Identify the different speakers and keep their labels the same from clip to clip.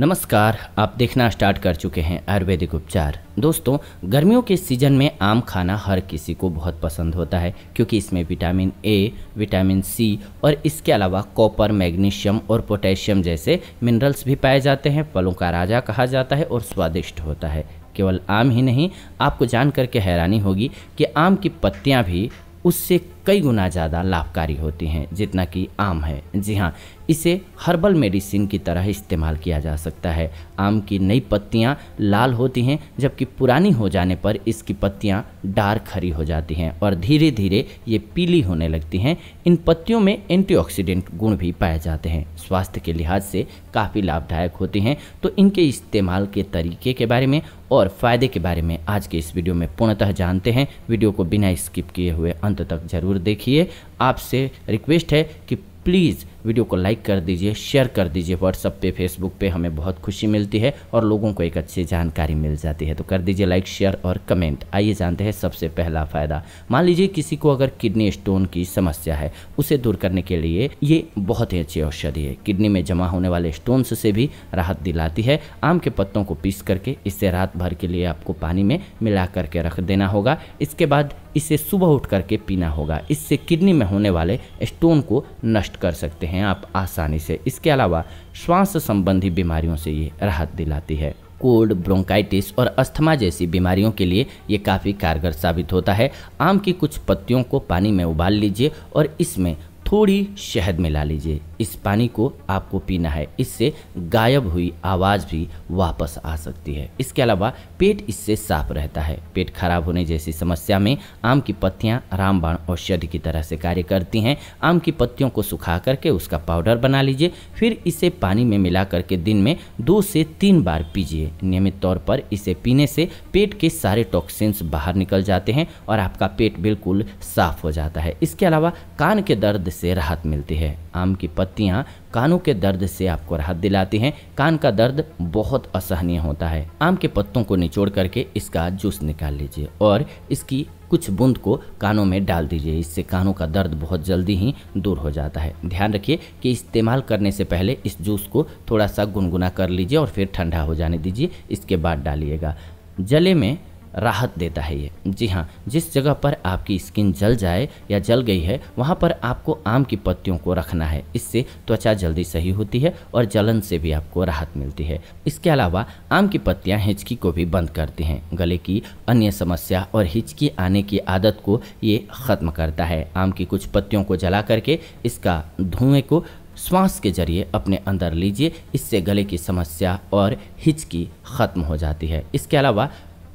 Speaker 1: नमस्कार आप देखना स्टार्ट कर चुके हैं आयुर्वेदिक उपचार दोस्तों गर्मियों के सीजन में आम खाना हर किसी को बहुत पसंद होता है क्योंकि इसमें विटामिन ए विटामिन सी और इसके अलावा कॉपर मैग्नीशियम और पोटेशियम जैसे मिनरल्स भी पाए जाते हैं फलों का राजा कहा जाता है और स्वादिष्ट होता है केवल आम ही नहीं आपको जान करके हैरानी होगी कि आम की पत्तियाँ भी उससे कई गुना ज़्यादा लाभकारी होती हैं जितना कि आम है जी हाँ इसे हर्बल मेडिसिन की तरह इस्तेमाल किया जा सकता है आम की नई पत्तियाँ लाल होती हैं जबकि पुरानी हो जाने पर इसकी पत्तियाँ डार्क हरी हो जाती हैं और धीरे धीरे ये पीली होने लगती हैं इन पत्तियों में एंटीऑक्सीडेंट गुण भी पाए जाते हैं स्वास्थ्य के लिहाज से काफ़ी लाभदायक होती हैं तो इनके इस्तेमाल के तरीके के बारे में और फ़ायदे के बारे में आज के इस वीडियो में पूर्णतः जानते हैं वीडियो को बिना स्किप किए हुए अंत तक जरूर जरूर देखिए आपसे रिक्वेस्ट है कि प्लीज़ वीडियो को लाइक कर दीजिए शेयर कर दीजिए व्हाट्सअप पे फेसबुक पे हमें बहुत खुशी मिलती है और लोगों को एक अच्छी जानकारी मिल जाती है तो कर दीजिए लाइक शेयर और कमेंट आइए जानते हैं सबसे पहला फ़ायदा मान लीजिए किसी को अगर किडनी स्टोन की समस्या है उसे दूर करने के लिए ये बहुत ही अच्छी औषधि है किडनी में जमा होने वाले स्टोन्स से भी राहत दिलाती है आम के पत्तों को पीस करके इसे रात भर के लिए आपको पानी में मिला करके रख देना होगा इसके बाद इसे सुबह उठ करके पीना होगा इससे किडनी में होने वाले स्टोन को नष्ट कर सकते हैं हैं आप आसानी से इसके अलावा श्वास संबंधी बीमारियों से ये राहत दिलाती है कोल्ड ब्रोंकाइटिस और अस्थमा जैसी बीमारियों के लिए ये काफ़ी कारगर साबित होता है आम की कुछ पत्तियों को पानी में उबाल लीजिए और इसमें थोड़ी शहद मिला लीजिए इस पानी को आपको पीना है इससे गायब हुई आवाज़ भी वापस आ सकती है इसके अलावा पेट इससे साफ रहता है पेट खराब होने जैसी समस्या में आम की पत्तियां रामबाण औषधि की तरह से कार्य करती हैं आम की पत्तियों को सुखा करके उसका पाउडर बना लीजिए फिर इसे पानी में मिला करके दिन में दो से तीन बार पीजिए नियमित तौर पर इसे पीने से पेट के सारे टॉक्सिन्स बाहर निकल जाते हैं और आपका पेट बिल्कुल साफ हो जाता है इसके अलावा कान के दर्द से राहत मिलती है आम की पत्तियाँ कानों के दर्द से आपको राहत दिलाती हैं कान का दर्द बहुत असहनीय होता है आम के पत्तों को निचोड़ करके इसका जूस निकाल लीजिए और इसकी कुछ बूंद को कानों में डाल दीजिए इससे कानों का दर्द बहुत जल्दी ही दूर हो जाता है ध्यान रखिए कि इस्तेमाल करने से पहले इस जूस को थोड़ा सा गुनगुना कर लीजिए और फिर ठंडा हो जाने दीजिए इसके बाद डालिएगा जले में राहत देता है ये जी हाँ जिस जगह पर आपकी स्किन जल जाए या जल गई है वहाँ पर आपको आम की पत्तियों को रखना है इससे त्वचा जल्दी सही होती है और जलन से भी आपको राहत मिलती है इसके अलावा आम की पत्तियाँ हिचकी को भी बंद करती हैं गले की अन्य समस्या और हिचकी आने की आदत को ये ख़त्म करता है आम की कुछ पत्तियों को जला करके इसका धुएँ को श्वास के जरिए अपने अंदर लीजिए इससे गले की समस्या और हिचकी खत्म हो जाती है इसके अलावा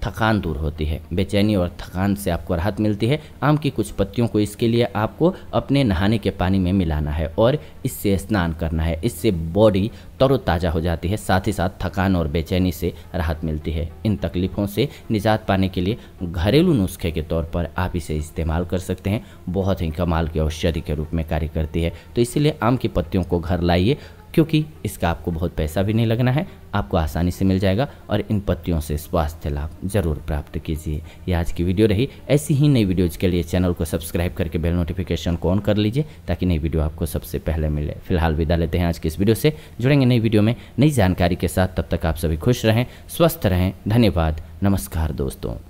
Speaker 1: थकान दूर होती है बेचैनी और थकान से आपको राहत मिलती है आम की कुछ पत्तियों को इसके लिए आपको अपने नहाने के पानी में मिलाना है और इससे स्नान करना है इससे बॉडी तरोताज़ा हो जाती है साथ ही साथ थकान और बेचैनी से राहत मिलती है इन तकलीफ़ों से निजात पाने के लिए घरेलू नुस्खे के तौर पर आप इसे इस्तेमाल कर सकते हैं बहुत ही कमाल की औषधि के रूप में कार्य करती है तो इसीलिए आम की पत्तियों को घर लाइए क्योंकि इसका आपको बहुत पैसा भी नहीं लगना है आपको आसानी से मिल जाएगा और इन पत्तियों से स्वास्थ्य लाभ जरूर प्राप्त कीजिए ये आज की वीडियो रही ऐसी ही नई वीडियोज़ के लिए चैनल को सब्सक्राइब करके बेल नोटिफिकेशन को ऑन कर लीजिए ताकि नई वीडियो आपको सबसे पहले मिले फिलहाल विदा लेते हैं आज की इस वीडियो से जुड़ेंगे नई वीडियो में नई जानकारी के साथ तब तक आप सभी खुश रहें स्वस्थ रहें धन्यवाद नमस्कार दोस्तों